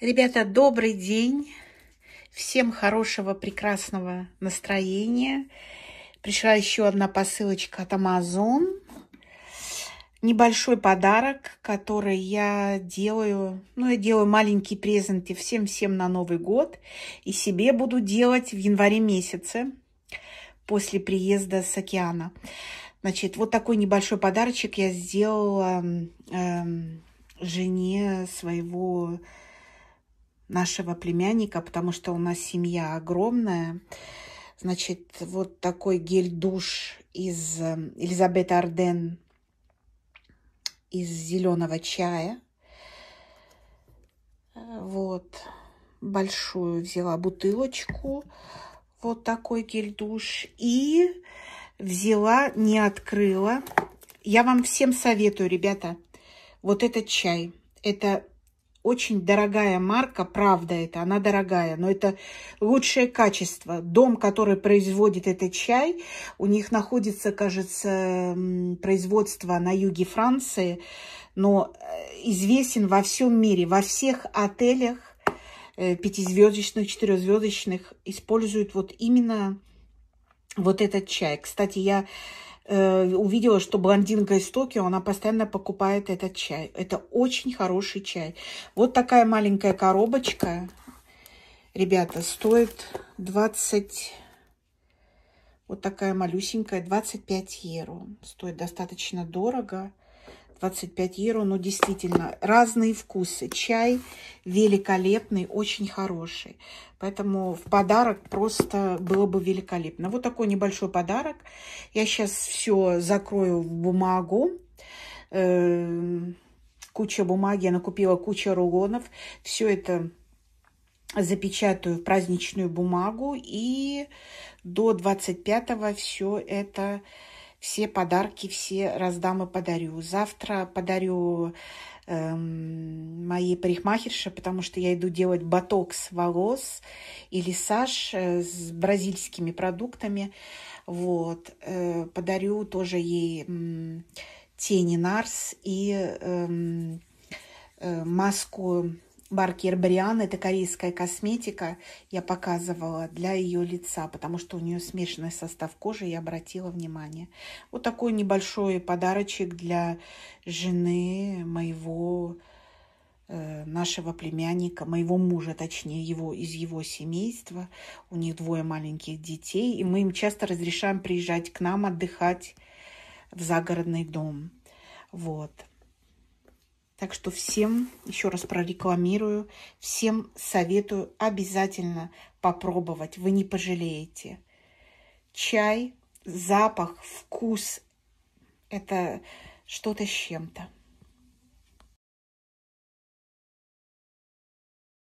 Ребята, добрый день. Всем хорошего, прекрасного настроения. Пришла еще одна посылочка от Amazon. Небольшой подарок, который я делаю. Ну, я делаю маленькие презенты всем-всем на Новый год. И себе буду делать в январе месяце после приезда с океана. Значит, вот такой небольшой подарочек я сделала э, жене своего нашего племянника, потому что у нас семья огромная. Значит, вот такой гель-душ из эм, Элизабет Арден из зеленого чая. Э, вот. Большую взяла бутылочку. Вот такой гель-душ. И взяла, не открыла. Я вам всем советую, ребята, вот этот чай. Это очень дорогая марка, правда это, она дорогая, но это лучшее качество. Дом, который производит этот чай, у них находится, кажется, производство на юге Франции, но э, известен во всем мире, во всех отелях э, пятизвездочных, четырехзвездочных используют вот именно вот этот чай. Кстати, я Э, увидела, что блондинка из Токио, она постоянно покупает этот чай. Это очень хороший чай. Вот такая маленькая коробочка, ребята, стоит 20... Вот такая малюсенькая, 25 евро. Стоит достаточно дорого. 25 евро. но ну, действительно, разные вкусы. Чай великолепный, очень хороший. Поэтому в подарок просто было бы великолепно. Вот такой небольшой подарок. Я сейчас все закрою в бумагу. Эм, куча бумаги, я накупила куча рулонов. Все это запечатаю в праздничную бумагу. И до 25 все это все подарки, все раздам и подарю. Завтра подарю эм, моей парикмахерше, потому что я иду делать ботокс волос или саж э, с бразильскими продуктами. Вот. Э, подарю тоже ей э, тени Нарс и э, э, маску Баркер Бриан – это корейская косметика. Я показывала для ее лица, потому что у нее смешанный состав кожи, я обратила внимание. Вот такой небольшой подарочек для жены моего э, нашего племянника, моего мужа, точнее, его, из его семейства. У них двое маленьких детей, и мы им часто разрешаем приезжать к нам отдыхать в загородный дом. Вот. Так что всем, еще раз прорекламирую, всем советую обязательно попробовать. Вы не пожалеете. Чай, запах, вкус – это что-то с чем-то.